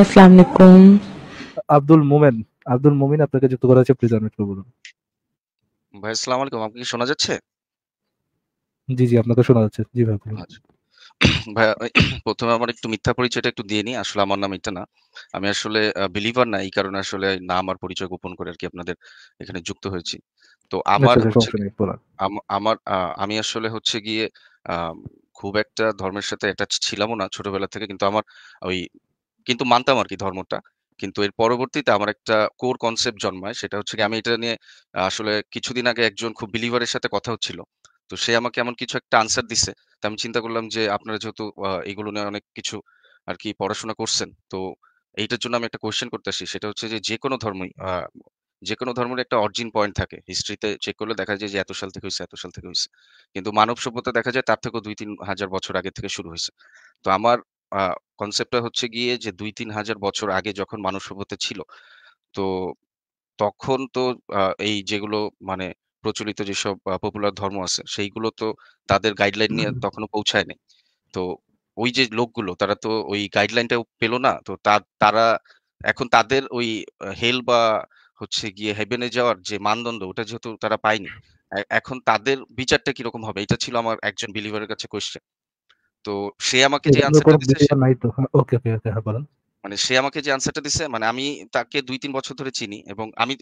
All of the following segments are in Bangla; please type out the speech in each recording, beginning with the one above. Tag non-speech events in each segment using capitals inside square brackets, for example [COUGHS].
আসসালামু আলাইকুম আব্দুল মোমেন আব্দুল মোমিন আপনাকে যুক্ত করা হয়েছে প্লিজ আনমিউট ভাই আসসালামু আলাইকুম কি শোনা যাচ্ছে জি জি আপনাকে শোনা যাচ্ছে জি ভাই বলুন আচ্ছা। ভাই [CLEARS THROAT] প্রথমে আমার একটু মিথ্যা পরিচয়টা একটু দিয়ে আসলে আমার নাম এটা না আমি আসলে বিলিভার না এই কারণে আসলে না আমার পরিচয় গোপন করে আর কি আপনাদের এখানে যুক্ত হয়েছি তো আমার আচ্ছা, আচ্ছা, আমার আমি আসলে হচ্ছে গিয়ে খুব একটা ধর্মের সাথে অ্যাটাচ ছিলাম না ছোটবেলা থেকে কিন্তু আমার ওই কিন্তু মানতাম আর কি ধর্মটা কিন্তু এর পরবর্তীতে আমার একটা কোর কনসেপ্ট জন্মায় সেটা হচ্ছে কি আমি এটা নিয়ে আসলে কিছুদিন আগে একজন খুব বিলিভারের সাথে কথা হচ্ছিল তো সে আমাকে এমন কিছু একটা আনসার দিছে তো আমি চিন্তা করলাম যে আপনারা যেহেতু এগুলো নিয়ে অনেক কিছু আর কি পড়াশোনা করছেন তো এইটার জন্য আমি একটা কোয়েশ্চেন করতে আসি সেটা হচ্ছে যে যে কোনো ধর্মই যে কোনো ধর্মের একটা অরিজিন পয়েন্ট থাকে হিস্ট্রিতে চেক করলে দেখা যায় যে এত সাল থেকে হয়েছে এত সাল থেকে হয়েছে কিন্তু মানব সভ্যতা দেখা যায় তার থেকেও দুই তিন হাজার বছর আগে থেকে শুরু হয়েছে তো আমার কনসেপ্টটা হচ্ছে গিয়ে যে দুই তিন হাজার বছর আগে যখন মানুষ সভ্যতা ছিল, তো তখন তো এই যেগুলো মানে প্রচলিত যেসব পপুলার ধর্ম আছে, সেইগুলো তো তাদের গাইডলাইন নিয়ে তখনও পৌঁছায়নি তো ওই যে লোকগুলো তারা তো ওই গাইডলাইনটাও পেল না। তো তারা এখন তাদের ওই হেল বা হচ্ছে গিয়ে হেভেনে যাওয়ার যে মানদণ্ড ওটা যেহেতু তারা পায়নি, এখন তাদের বিচারটা কিরকম হবে? এটা ছিল আমার একজন বিলিভারের কাছে কোয়েশ্চেন। তো সে আমাকে যে আনসারটা দিছে নাই তো হ্যাঁ, ওকে ওকে ওকে হ্যাঁ, বলেন মানে সে আমাকে যে আনসারটা দিছে মানে আমি তাকে দুই তিন বছর ধরে চিনি এবং আমি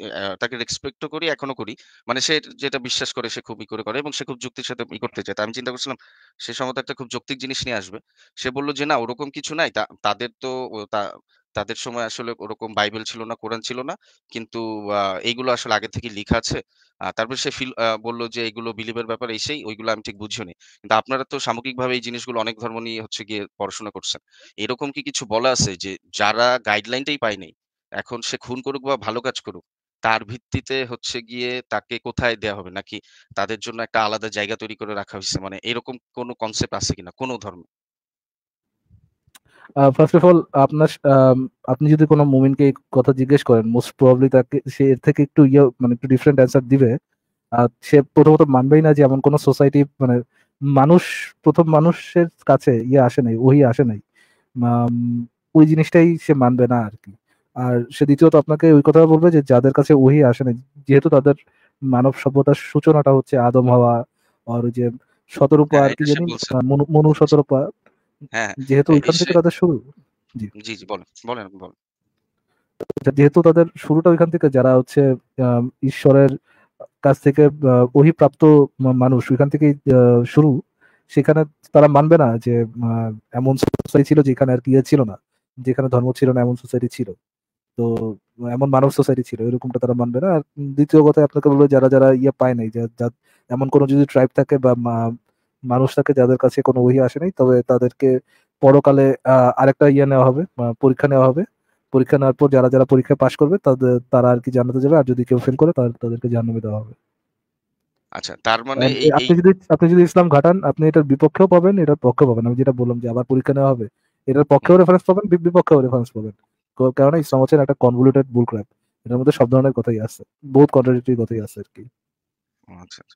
তাকে রেসপেক্টও করি এখনো করি মানে সে যেটা বিশ্বাস করে সে খুবই করে করে এবং সে খুব যুক্তির সাথে ই করতে চায় আমি চিন্তা করছিলাম সে সম্ভবত একটা খুব যৌক্তিক জিনিস নিয়ে আসবে সে বললো যে না ওরকম কিছু নাই তাদের তো তাদের সময় আসলে ওরকম বাইবেল ছিল না কোরআন ছিল না কিন্তু এইগুলো আসলে আগে থেকে লেখা আছে তারপর সে ফিল বললো যে এগুলো বিলিভের ব্যাপার এসেই ওইগুলো আমি ঠিক বুঝিনি কিন্তু আপনারা তো সামগ্রিকভাবে এই জিনিসগুলো অনেক ধর্ম নিয়ে হচ্ছে গিয়ে পড়াশোনা করছেন এরকম কি কিছু বলা আছে যে যারা গাইডলাইনটাই পায় নাই এখন সে খুন করুক বা ভালো কাজ করুক তার ভিত্তিতে হচ্ছে গিয়ে তাকে কোথায় দেয়া হবে নাকি তাদের জন্য একটা আলাদা জায়গা তৈরি করে রাখা হয়েছে মানে এরকম কোনো কনসেপ্ট আছে কিনা কোনো ধর্মে ফার্স্ট অফ অল আপনার আপনি যদি কোনো মুমিনকে কথা জিজ্ঞেস করেন মোস্ট প্রবলি তাকে সে এর থেকে একটু ইয়ে মানে একটু ডিফারেন্ট অ্যান্সার দিবে আর সে প্রথমত মানবেই না যে এমন কোনো সোসাইটি মানে মানুষ প্রথম মানুষের কাছে ইয়ে আসে নাই ওই আসে নাই ওই জিনিসটাই সে মানবে না আর কি আর সে দ্বিতীয়ত আপনাকে ওই কথা বলবে যে যাদের কাছে ওহি আসে নাই যেহেতু তাদের মানব সভ্যতার সূচনাটা হচ্ছে আদম হওয়া আর ওই যে সতর্ক হ্যাঁ, আর কি জানি মনু সতরূপা হ্যাঁ, হ্যাঁ। যেহেতু ওইখান থেকে তাদের শুরু জি জি বলেন বলেন বলেন আচ্ছা, যেহেতু তাদের শুরুটা ওইখান থেকে যারা হচ্ছে ঈশ্বরের কাছ থেকে অহিপ্রাপ্ত মানুষ ওইখান থেকেই শুরু সেখানে তারা মানবে না যে এমন সোসাইটি ছিল যেখানে আর কি ইয়ে ছিল না যেখানে ধর্ম ছিল না এমন সোসাইটি ছিল তো এমন মানব সোসাইটি ছিল এরকমটা তারা মানবে না আর দ্বিতীয় কথা আপনাকে বলবো যারা যারা ইয়ে পায় নাই এমন কোনো যদি ট্রাইব থাকে বা মানুষ থাকে যাদের কাছে কোনো ওহি আসেনি তবে তাদেরকে পরকালে আরেকটা ইয়ে নেওয়া হবে পরীক্ষা নেওয়া হবে পরীক্ষা নেওয়ার পর যারা যারা পরীক্ষা পাশ করবে তাদের তারা আর কি জানাতে যাবে আর যদি কেউ ফেল করে তাহলে তাদেরকে জানাবে দেওয়া হবে আচ্ছা তার মানে আপনি যদি আপনি যদি ইসলাম ঘাটান আপনি এটার বিপক্ষেও পাবেন এটার পক্ষে পাবেন আমি যেটা বললাম যে আবার পরীক্ষা নেওয়া হবে এটার পক্ষেও রেফারেন্স পাবেন বিপক্ষেও রেফারেন্স পাবেন কারণ ইসলাম হচ্ছে একটা কনভলিউটেড বুল ক্র্যাপ এটার মধ্যে সব ধরনের কথাই আছে বহুত কন্ট্রাডিক্টরি কথাই আছে আর কি আচ্ছা, আচ্ছা।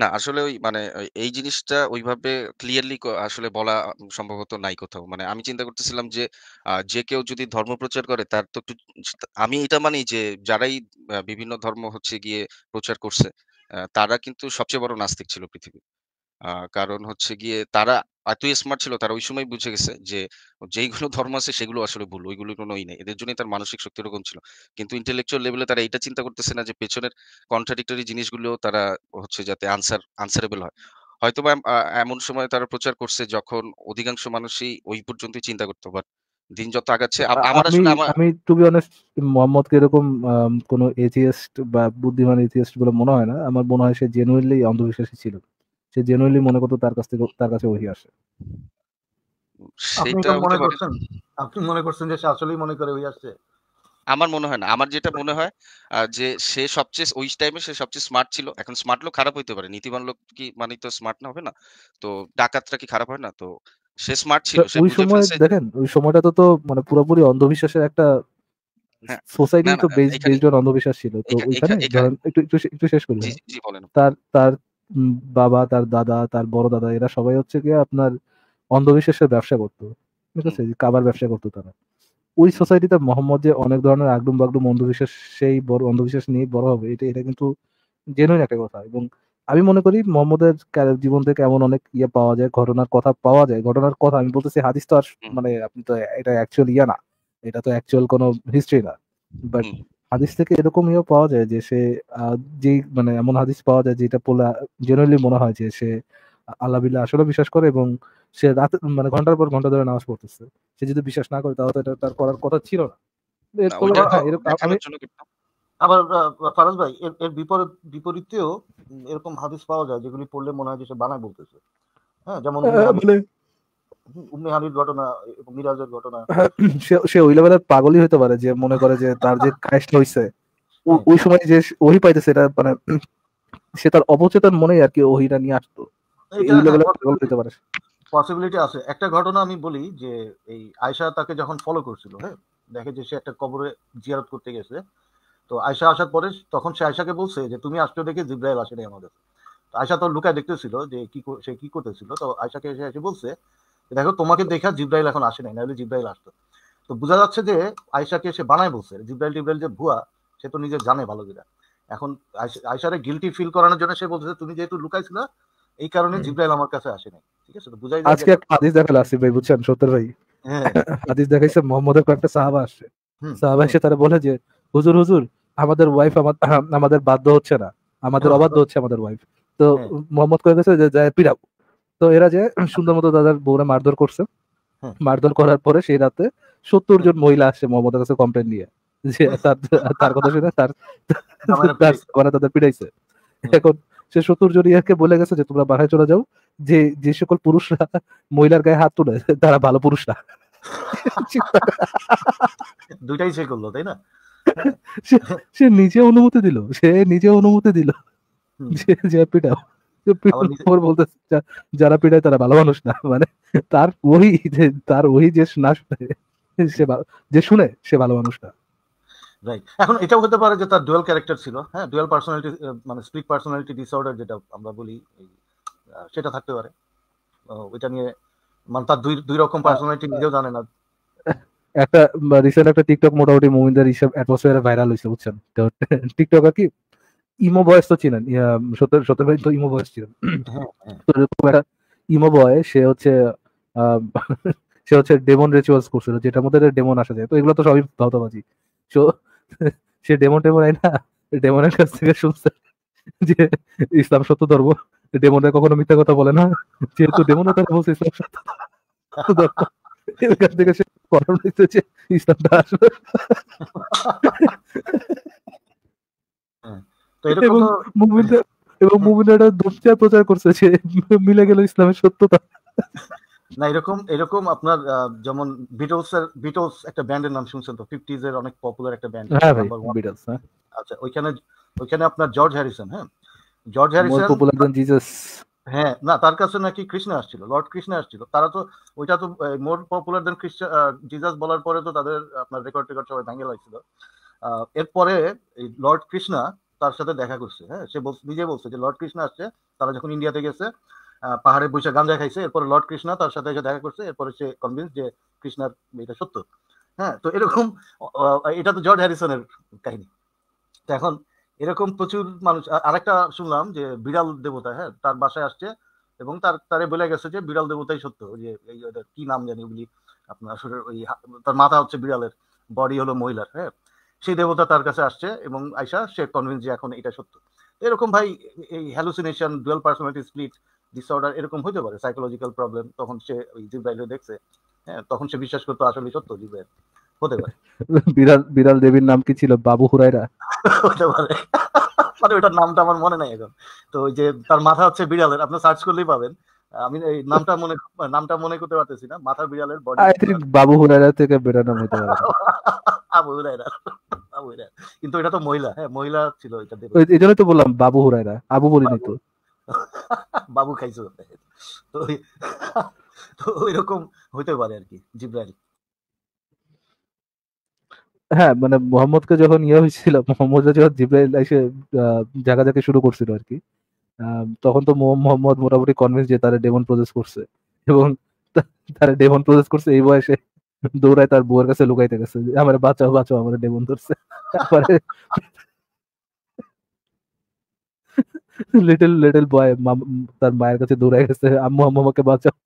না আসলে ওই মানে ওই এই জিনিসটা ওইভাবে ক্লিয়ারলি আসলে বলা সম্ভবত নাই কোথাও। মানে আমি চিন্তা করতেছিলাম যে যে কেউ যদি ধর্ম প্রচার করে তার তো একটু আমি এটা মানি যে যারাই বিভিন্ন ধর্ম হচ্ছে গিয়ে প্রচার করছে, তারা কিন্তু সবচেয়ে বড় নাস্তিক ছিল পৃথিবীর। কারণ হচ্ছে গিয়ে তারা আর তুই স্মার্ট ছিল তারা ওই সময় বুঝে গেছে যে যেইগুলো ধর্ম আছে সেগুলো আসলে ভুল ওইগুলো কোনো ই নেই এদের জন্যই তার মানসিক শক্তি এরকম ছিল কিন্তু ইন্টেলেকচুয়াল লেভেলে তারা এটা চিন্তা করতেছে না যে পেছনের কন্ট্রাডিক্টরি জিনিসগুলো তারা হচ্ছে যাতে আনসার আনসারেবল হয় হয়তো বা এমন সময় তারা প্রচার করছে যখন অধিকাংশ মানুষই ওই পর্যন্তই চিন্তা করতে পারে দিন যত আগাচ্ছে আমার আসলে আমি টু বি অনেস্ট কে এরকম কোনো এথিয়েস্ট বা বুদ্ধিমান এথিয়েস্ট বলে মনে হয় না আমার মনে হয় সে জেনুইনলি অন্ধবিশ্বাসী ছিল সে জেনুইনলি মনে করতো তার কাছ থেকে তার কাছে ওহি আসে আপনি মনে করছেন আপনি মনে করছেন যে সে আসলেই মনে করে ওহি আসছে আমার মনে হয় না আমার যেটা মনে হয় যে সে সবচেয়ে ওই টাইমে সে সবচেয়ে স্মার্ট ছিল এখন স্মার্ট লোক খারাপ হইতে পারে নীতিবান লোক কি মানে তো স্মার্ট না হবে না তো ডাকাতরা কি খারাপ হয় না তো সে স্মার্ট ছিল ওই সময় দেখেন ওই সময়টা তো তো মানে পুরোপুরি অন্ধবিশ্বাসের একটা সোসাইটি হ্যাঁ। তো বেসড অন অন্ধবিশ্বাস ছিল তো ওইখানে একটু একটু শেষ করি তার তার বাবা তার দাদা তার বড় দাদা এরা সবাই হচ্ছে গিয়ে আপনার অন্ধবিশ্বাসের ব্যবসা করতো ঠিক আছে কাবার ব্যবসা করতো তারা ওই সোসাইটিতে মোহাম্মদ যে অনেক ধরনের আগডুম বাগডুম অন্ধবিশ্বাস সেই বড় অন্ধবিশ্বাস নিয়ে বড় হবে এটা এটা কিন্তু জেনুইন একটা কথা এবং আমি মনে করি মোহাম্মদের জীবন থেকে এমন অনেক ইয়ে পাওয়া যায় ঘটনার কথা পাওয়া যায় ঘটনার কথা আমি বলতেছি হাদিস তো আর মানে আপনি তো এটা অ্যাকচুয়াল ইয়া না এটা তো অ্যাকচুয়াল কোনো হিস্ট্রি না বাট হাদিস থেকে এরকম ইয়ে পাওয়া যায় যে সে যে মানে এমন হাদিস পাওয়া যায় যেটা পোলা জেনারেলি মনে হয় যে সে আল্লাহ বিল্লা আসলে বিশ্বাস করে এবং সে রাত মানে ঘন্টার পর ঘন্টা ধরে নামাজ পড়তেছে সে যদি বিশ্বাস না করে তাহলে এটা তার করার কথা ছিল না হ্যাঁ, আবার ফারাজ ভাই এর বিপরীত বিপরীতেও এরকম হাদিস পাওয়া যায় যেগুলি পড়লে মনে হয় যে সে বানায় বলতেছে হ্যাঁ যেমন হ্যাঁ, [CLEARS THROAT] সে ওই লেভেলের পাগলই হতে পারে যে মনে করে যে তার যে হ্যাঁ। ওই সময় যে ওহি পাইতেছে এটা মানে সে তার অবচেতন মনে আর কি ওহিটা নিয়ে আসতো এই লেভেলের পাগল হতে পারে পসিবিলিটি আছে একটা ঘটনা আমি বলি যে এই আয়সা তাকে যখন ফলো করছিল হ্যাঁ দেখে যে সে একটা কবরে জিয়ারত করতে গেছে তো আয়সা আসার পরে তখন সে আয়সাকে বলছে যে তুমি আসছো দেখে জিব্রাইল আসেনি আমাদের আয়সা তো লুকায় দেখতেছিল যে কি সে কি করতেছিল তো আয়সাকে এসে এসে বলছে দেখো তোমাকে দেখা জিব্রাইল এখন আসে নাই নাহলে জিব্রাইল আসতো তো বোঝা যাচ্ছে যে আয়সাকে সে বানায় বলছে জিব্রাইল টিব্রাইল যে ভুয়া সে তো নিজে জানে ভালো যেটা এখন আয়সারে গিলটি ফিল করানোর জন্য সে বলছে তুমি যেহেতু লুকাইছিল এই কারণে জিব্রাইল আমার কাছে আসে নাই ঠিক আছে তো বুঝাই আজকে একটা হাদিস দেখাল আসিফ ভাই বুঝছেন সত্তর ভাই হ্যাঁ। [COUGHS] হাদিস দেখাইছে মোহাম্মদের কয়েকটা সাহাবা আসছে সাহাবা এসে তারা বলে যে হুজুর হুজুর আমাদের ওয়াইফ [COUGHS] আমাদের বাধ্য হচ্ছে না আমাদের হ্যাঁ। অবাধ্য হচ্ছে আমাদের ওয়াইফ তো হ্যাঁ। মোহাম্মদ কয়ে গেছে যে যায় পিড়াবো তো এরা যে সুন্দর মতো দাদার বউরা মারধর করছে মারধর করার পরে সেই রাতে সত্তর জন মহিলা আসছে মোহাম্মদের কাছে কমপ্লেন নিয়ে যে তার কথা শুনে তার মানে তাদের পিটাইছে এখন সে সত্তর জন ইয়াকে বলে গেছে যে তোমরা বাসায় চলে যাও যে যে সকল পুরুষরা মহিলার গায়ে হাত তুলে তারা ভালো পুরুষ না সে করলো তাই না সে নিজে অনুমতি দিল সে নিজে অনুমতি দিল যে পিটাও যারা পিটায় তারা ভালো মানুষ না মানে তার ওই যে তার ওই যে না শুনে সে যে শুনে সে ভালো মানুষ না রাইট এখন এটাও হতে পারে যে তার ক্যারেক্টার ছিল হ্যাঁ পার্সোনালিটি মানে পার্সোনালিটি ডিসঅর্ডার যেটা আমরা বলি সেটা থাকতে পারে ওইটা নিয়ে মানে তার দুই দুই রকম পার্সোনালিটি নিজেও জানে না একটা রিসেন্ট একটা টিকটক মোটামুটি মোমিনদের হিসাব অ্যাটমসফিয়ারে ভাইরাল হয়েছে বুঝছেন তো টিকটক [LAUGHS] আর কি ইমো বয়স তো চিনেন সতের ভাই তো ইমো বয়স ছিলেন ইমো বয় সে হচ্ছে সে হচ্ছে ডেমন রেচুয়ালস করছিল যেটার মধ্যে ডেমন আসা যায় তো এগুলো তো সবই ভাওতাবাজি সো সে ডেমন টেমন আয় না ডেমনের কাছ থেকে শুনছে যে ইসলাম সত্য ধর্ম ডেমনরা কখনো মিথ্যা কথা বলে না যেহেতু ডেমনও কথা বলছে ইসলাম সত্য ধর্ম এর কাছ থেকে সে করার ইসলামটা আসলে এবং মুমিনাটা দুশ্চা প্রচার করছে যে মিলে গেল ইসলামের সত্যতা না এরকম এরকম আপনার যেমন বিটলস এর বিটলস একটা ব্যান্ডের নাম শুনছেন তো 50s এর অনেক পপুলার একটা ব্যান্ড বিটলস হ্যাঁ হ্যাঁ। আচ্ছা ওইখানে ওইখানে আপনার জর্জ হ্যারিসন হ্যাঁ George Harrison popular than Jesus হ্যাঁ না তার কাছে নাকি কৃষ্ণ আসছিল লর্ড কৃষ্ণ আসছিল তারা তো ওইটা তো more popular than Krishna Jesus বলার পরে তো তাদের আপনার রেকর্ড রেকর্ড সবাই ভাঙে লাগছিল এরপরে এই লর্ড কৃষ্ণা তার সাথে দেখা করছে হ্যাঁ সে নিজে বলছে যে লর্ড কৃষ্ণ আসছে তারা যখন ইন্ডিয়াতে গেছে পাহাড়ে বৈশাখ গাঞ্জা খাইছে এরপরে লর্ড কৃষ্ণা তার সাথে এসে দেখা করছে এরপরে সে কনভিন্স যে কৃষ্ণার এটা সত্য হ্যাঁ তো এরকম এটা তো জর্জ হ্যারিসনের কাহিনী তো এখন এরকম প্রচুর মানুষ আরেকটা শুনলাম যে বিড়াল দেবতা হ্যাঁ তার বাসায় আসছে এবং তার তারে বলে গেছে যে বিড়াল দেবতাই সত্য যে কি নাম জানি ওগুলি আপনার আসলে ওই তার মাথা হচ্ছে বিড়ালের বডি হলো মহিলার হ্যাঁ সেই দেবতা তার কাছে আসছে এবং আয়সা সে কনভিন্স যে এখন এটা সত্য এরকম ভাই এই hallucination dual personality split disorder এরকম হতে পারে সাইকোলজিক্যাল প্রবলেম তখন সে ওই জিব্রাইলে দেখছে হ্যাঁ তখন সে বিশ্বাস করতো আসলে সত্য জিব্রাইল হতে পারে [LAUGHS] বিড়াল বিড়াল দেবীর নাম কি ছিল বাবু হুরাইরা [LAUGHS] হতে পারে মানে ওটার নামটা আমার মনে নাই এখন তো ওই যে তার মাথা হচ্ছে বিড়ালের আপনি সার্চ করলেই পাবেন আমি এই নামটা মনে নামটা মনে করতে পারতেছি না মাথা বিড়ালের বডি আই থিংক বাবু হুরাইরা থেকে বেড়ানো হতে পারে [LAUGHS] কিন্তু এটা তো মহিলা হ্যাঁ মহিলা ছিল এটা তো বললাম বাবু আবু বলিনি তো বাবু [LAUGHS] খাইছো [LAUGHS] তো ওইরকম হইতে পারে আর কি জিব্রাইল হ্যাঁ মানে মোহাম্মদকে যখন ইয়ে হয়েছিল মোহাম্মদ যখন জিব্রাইল এসে জাগে শুরু করছিল আর কি তখন তো মোহাম্মদ মোটামুটি কনভিন্স যে তারা ডেমন প্রজেস করছে এবং তারা ডেমন প্রজেস করছে এই বয়সে দৌড়ায় তার বউয়ের কাছে লুকাইতে গেছে আমার বাঁচাও বাঁচাও আমার ডেমন ধরছে লিটল লিটল বয় তার মায়ের কাছে দৌড়ায় গেছে আম্মু আম্মু আমাকে বাঁচাও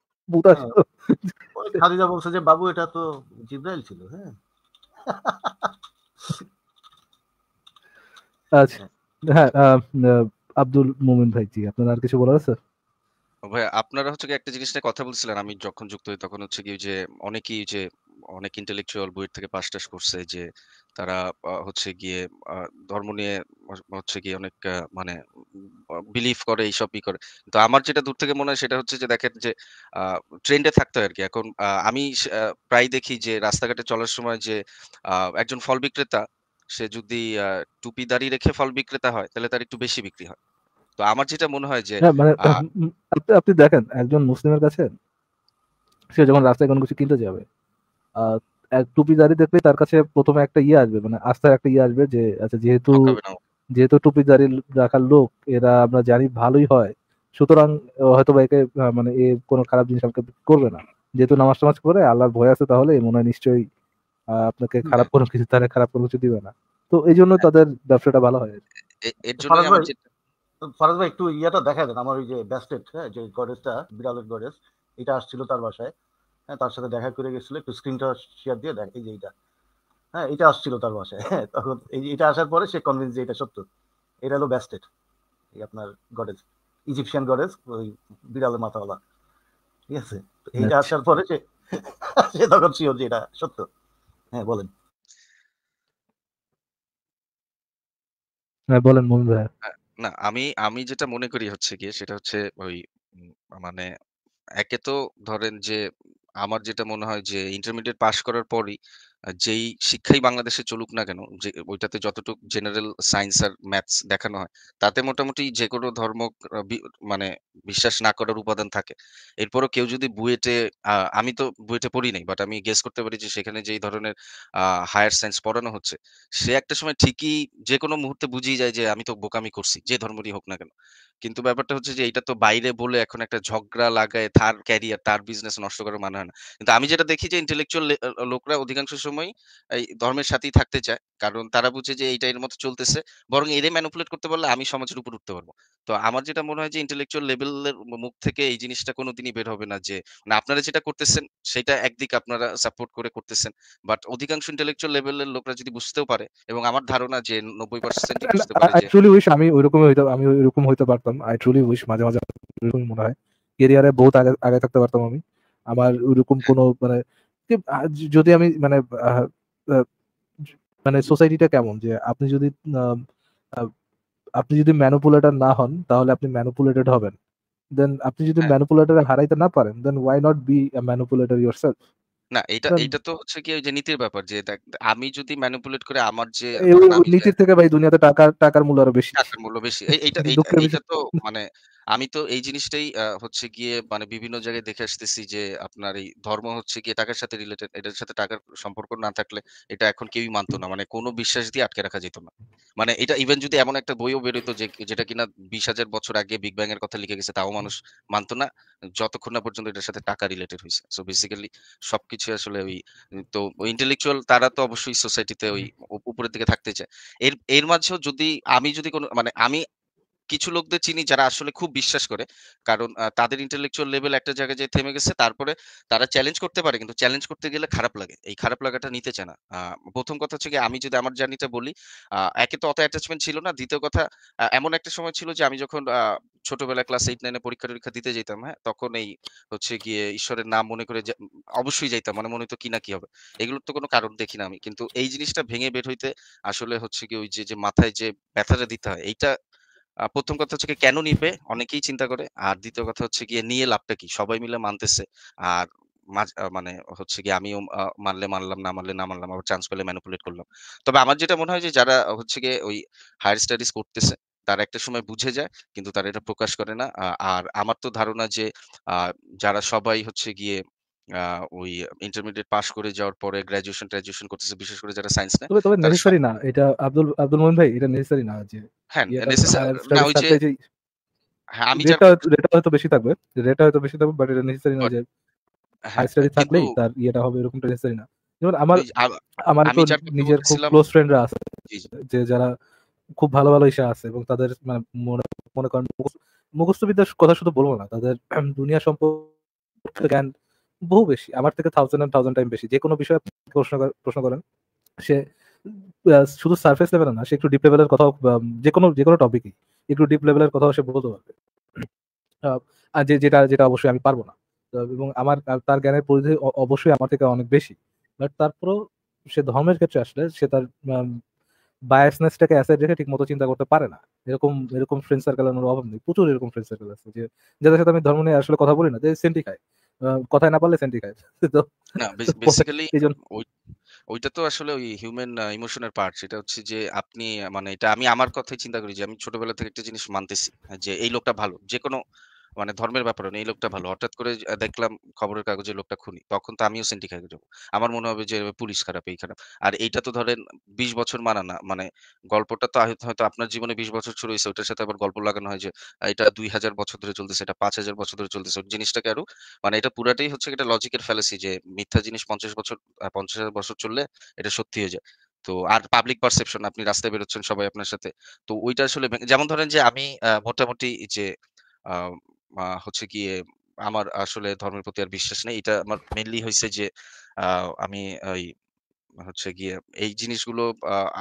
হ্যাঁ। খাদিজা বলছে যে বাবু এটা তো জিব্রাইল ছিল হ্যাঁ আচ্ছা হ্যাঁ আব্দুল মোমেন ভাই জি আপনার আর কিছু বলার আছে ভাই আপনারা হচ্ছে কি একটা জিনিস নিয়ে কথা বলছিলেন আমি যখন যুক্ত হই তখন হচ্ছে কি যে অনেকেই যে অনেক ইন্টেলেকচুয়াল বইয়ের থেকে পাশ টাস করছে যে তারা হচ্ছে গিয়ে ধর্ম নিয়ে হচ্ছে গিয়ে অনেক মানে বিলিভ করে এইসবই করে তো আমার যেটা দূর থেকে মনে হয় সেটা হচ্ছে যে দেখেন যে ট্রেন্ডে থাকতে হয় আর কি এখন আমি প্রায় দেখি যে রাস্তাঘাটে চলার সময় যে একজন ফল বিক্রেতা সে যদি টুপি দাড়ি রেখে ফল বিক্রেতা হয় তাহলে তার একটু বেশি বিক্রি হয় তো আমার যেটা মনে হয় যে হ্যাঁ, মানে, আপনি দেখেন একজন মুসলিমের কাছে সে যখন রাস্তায় কোনো কিছু কিনতে যাবে টুপিদারি দেখলে তার কাছে প্রথমে একটা ইয়ে আসবে মানে আস্থার একটা ইয়ে আসবে যে আচ্ছা যেহেতু যেহেতু টুপিদারি রাখার লোক এরা আমরা জানি ভালোই হয় সুতরাং হয়তো বা একে মানে এ কোনো খারাপ জিনিস আমাকে করবে না যেহেতু নামাজ টামাজ করে আল্লাহর ভয় আছে তাহলে মনে হয় নিশ্চয়ই আপনাকে খারাপ কোনো কিছু তাহলে খারাপ কোনো কিছু দিবে না তো এই জন্য হ্যাঁ। তাদের ব্যবসাটা ভালো হয় এর জন্য ফরাজ ভাই একটু ইয়াটা দেখা দেন আমার ওই যে ব্যাস্টেট হ্যাঁ যে গডেসটা বিড়ালের গডেস এটা আসছিল তার বাসায় হ্যাঁ তার সাথে দেখা করে গেছিলো একটু স্ক্রিনটা শেয়ার দিয়ে দেখ এই যে এইটা হ্যাঁ এটা আসছিল তার বাসায় হ্যাঁ, তখন এই এটা আসার পরে সে কনভিন্স যে এটা সত্য এটা হলো ব্যাস্টেড এই আপনার গডেজ ইজিপশিয়ান গডেজ ওই বিড়ালের মাথাওয়ালা ঠিক আছে এইটা আচ্ছা। আসার পরে সে সে তখন শিওর যে এটা সত্য হ্যাঁ বলেন হ্যাঁ বলেন হ্যাঁ, না আমি আমি যেটা মনে করি হচ্ছে কি সেটা হচ্ছে ওই মানে একে তো ধরেন যে আমার যেটা মনে হয় যে ইন্টারমিডিয়েট পাশ করার পরই যেই শিক্ষাই বাংলাদেশে চলুক না কেন যে ওইটাতে যতটুকু জেনারেল সায়েন্স আর ম্যাথস দেখানো হয় তাতে মোটামুটি যে কোনো ধর্ম মানে বিশ্বাস না করার উপাদান থাকে এরপরও কেউ যদি বুয়েটে আমি তো বুয়েটে পড়ি নাই বাট আমি গেস করতে পারি যে সেখানে যেই ধরনের হায়ার সায়েন্স পড়ানো হচ্ছে সে একটা সময় ঠিকই যে কোনো মুহূর্তে বুঝিয়ে যায় যে আমি তো বোকামি করছি যে ধর্মটি হোক না কেন কিন্তু ব্যাপারটা হচ্ছে যে এটা তো বাইরে বলে এখন একটা ঝগড়া লাগায় তার ক্যারিয়ার তার বিজনেস নষ্ট করার মানে হয় না কিন্তু আমি যেটা দেখি যে ইন্টেলেকচুয়াল লোকরা অধিকাংশ সময় সময় এই ধর্মের সাথেই থাকতে চায় কারণ তারা বুঝে যে এইটা এর মতো চলতেছে বরং এদের ম্যানুপুলেট করতে পারলে আমি সমাজের উপর উঠতে পারবো তো আমার যেটা মনে হয় যে ইন্টেলেকচুয়াল লেভেলের মুখ থেকে এই জিনিসটা কোনোদিনই বের হবে না যে মানে আপনারা যেটা করতেছেন সেটা একদিক আপনারা সাপোর্ট করে করতেছেন বাট অধিকাংশ ইন্টেলেকচুয়াল লেভেলের লোকরা যদি বুঝতেও পারে এবং আমার ধারণা যে নব্বই পার্সেন্ট বুঝতে পারে আই ট্রুলি উইশ আমি ওইরকম হইতো আমি ওইরকম হইতে পারতাম আই ট্রুলি উইশ মাঝে মাঝে মনে হয় কেরিয়ারে বহুত আগে আগে থাকতে পারতাম আমি আমার ওইরকম কোনো মানে যদি আমি মানে মানে সোসাইটিটা কেমন যে আপনি যদি আপনি যদি ম্যানুপুলেটার না হন তাহলে আপনি ম্যানুপুলেটেড হবেন দেন আপনি যদি হ্যাঁ। ম্যানুপুলেটার হারাইতে না পারেন then why not be a manipulator yourself না এটা এটা তো হচ্ছে কি যে নীতির ব্যাপার যে আমি যদি ম্যানিপুলেট করে আমার যে নীতির থেকে ভাই দুনিয়াতে টাকার টাকার মূল্য আরো বেশি টাকার মূল্য বেশি এইটা [LAUGHS] এইটা তো মানে আমি তো এই জিনিসটাই হচ্ছে গিয়ে মানে বিভিন্ন জায়গায় দেখে আসতেছি যে আপনার এই ধর্ম হচ্ছে গিয়ে টাকার সাথে রিলেটেড এটার সাথে টাকার সম্পর্ক না থাকলে এটা এখন কেউই মানতো না মানে কোনো বিশ্বাস দিয়ে আটকে রাখা যেত না মানে এটা ইভেন যদি এমন একটা বইও বেরোতো যে যেটা কিনা বিশ হাজার বছর আগে বিগ ব্যাং এর কথা লিখে গেছে তাও মানুষ মানতো না যতক্ষণ না পর্যন্ত এটার সাথে টাকা রিলেটেড হয়েছে সো বেসিক্যালি সবকিছু আসলে ওই তো ইন্টেলেকচুয়াল তারা তো অবশ্যই সোসাইটিতে ওই উপরের দিকে থাকতে চায় এর এর মাঝেও যদি আমি যদি কোনো মানে আমি কিছু লোকদের চিনি যারা আসলে খুব বিশ্বাস করে কারণ তাদের ইন্টেলেকচুয়াল লেভেল একটা জায়গায় যে থেমে গেছে তারপরে তারা চ্যালেঞ্জ করতে পারে কিন্তু চ্যালেঞ্জ করতে গেলে খারাপ লাগে এই খারাপ লাগাটা নিতে চায় না প্রথম কথা হচ্ছে কি আমি যদি আমার জার্নিটা বলি একে তো অত অ্যাটাচমেন্ট ছিল না দ্বিতীয় কথা এমন একটা সময় ছিল যে আমি যখন ছোটবেলা ক্লাস এইট নাইনে পরীক্ষা টরীক্ষা দিতে যেতাম হ্যাঁ তখন এই হচ্ছে গিয়ে ঈশ্বরের নাম মনে করে অবশ্যই যাইতাম মানে মনে তো কি না কি হবে এগুলোর তো কোনো কারণ দেখি না আমি কিন্তু এই জিনিসটা ভেঙে বের হইতে আসলে হচ্ছে কি ওই যে যে মাথায় যে ব্যথাটা দিতে হয় এইটা প্রথম কথা হচ্ছে কেন নিবে অনেকেই চিন্তা করে আর দ্বিতীয় কথা হচ্ছে গিয়ে নিয়ে লাভটা কি সবাই মিলে মানতেছে আর মানে হচ্ছে কি আমিও মানলে মানলাম না মানলে না মানলাম আবার চান্স পেলে ম্যানুপুলেট করলাম তবে আমার যেটা মনে হয় যে যারা হচ্ছে গিয়ে ওই হায়ার স্টাডিজ করতেছে তারা একটা সময় বুঝে যায় কিন্তু তারা এটা প্রকাশ করে না আর আমার তো ধারণা যে যারা সবাই হচ্ছে গিয়ে ওই ইন্টারমিডিয়েট পাস করে যাওয়ার পরে গ্র্যাজুয়েশন ট্র্যাজুয়েশন করতেছে বিশেষ করে যারা সায়েন্স নেয় তবে নেসেসারি না এটা আব্দুল আব্দুল মোমেন ভাই এটা নেসেসারি না যে হ্যাঁ নেসেসারি হ্যাঁ, না ওই যে হ্যাঁ আমি যেটা রেট হয়তো বেশি থাকবে রেট হয়তো বেশি থাকবে বাট এটা নেসেসারি না যে হাই স্টাডি থাকলে তার ইয়েটা হবে এরকমটা নেসেসারি না যেমন আমার আমার তো নিজের খুব ক্লোজ ফ্রেন্ডরা আছে যে যারা খুব ভালো ভালো ইসা আছে এবং তাদের মানে মনে মনে করেন মুখস্থবিদ্যার কথা শুধু বলবো না তাদের দুনিয়া সম্পর্কে জ্ঞান বহু বেশি আমার থেকে থাউজেন্ড অ্যান্ড থাউজেন্ড টাইম বেশি যে কোনো বিষয়ে প্রশ্ন প্রশ্ন করেন সে শুধু সার্ফেস লেভেলে না সে একটু ডিপ লেভেলের কথাও যে কোনো যে কোনো টপিকই একটু ডিপ লেভেলের কথাও সে বলতে পারবে আর যে যেটা যেটা অবশ্যই আমি পারবো না এবং আমার তার জ্ঞানের পরিধি অবশ্যই আমার থেকে অনেক বেশি বাট তারপরেও সে ধর্মের ক্ষেত্রে আসলে সে তার বায়াসনেসটাকে অ্যাসাইড রেখে ঠিক মতো চিন্তা করতে পারে না এরকম এরকম ফ্রেন্ড সার্কেল আমার অভাব নেই প্রচুর এরকম ফ্রেন্ড সার্কেল আছে যে যাদের সাথে আমি ধর্ম নিয়ে আসলে কথা বলি না যে সেন্টি খায় কথাই না পারলে সেন্টি খায় [LAUGHS] তো না বেসিক্যালি [LAUGHS] ওইটা তো আসলে ওই হিউম্যান ইমোশনের পার্ট সেটা হচ্ছে যে আপনি মানে এটা আমি আমার কথাই চিন্তা করি যে আমি ছোটবেলা থেকে একটা জিনিস মানতেছি যে এই লোকটা ভালো যে কোনো মানে ধর্মের ব্যাপারে না এই লোকটা ভালো হঠাৎ করে দেখলাম খবরের কাগজে লোকটা খুনি তখন তো আমিও খাই যাবো আমার মনে হবে যে পুলিশ খারাপ এই খারাপ আর এইটা তো ধরেন বিশ বছর মানা না মানে গল্পটা তো হয়তো আপনার জীবনে বিশ বছর শুরু হয়েছে ওটার সাথে আবার গল্প লাগানো হয় যে এটা দুই হাজার বছর ধরে চলতেছে এটা পাঁচ হাজার বছর ধরে চলতেছে জিনিসটাকে আরো মানে এটা পুরাটাই হচ্ছে এটা লজিকের ফ্যালাসি যে মিথ্যা জিনিস পঞ্চাশ বছর পঞ্চাশ হাজার বছর চললে এটা সত্যি হয়ে যায় তো আর পাবলিক পারসেপশন আপনি রাস্তায় বেরোচ্ছেন সবাই আপনার সাথে তো ওইটা আসলে যেমন ধরেন যে আমি মোটামুটি যে হচ্ছে গিয়ে আমার আসলে ধর্মের প্রতি আর বিশ্বাস নেই এটা আমার মেনলি হয়েছে যে আমি ওই হচ্ছে গিয়ে এই জিনিসগুলো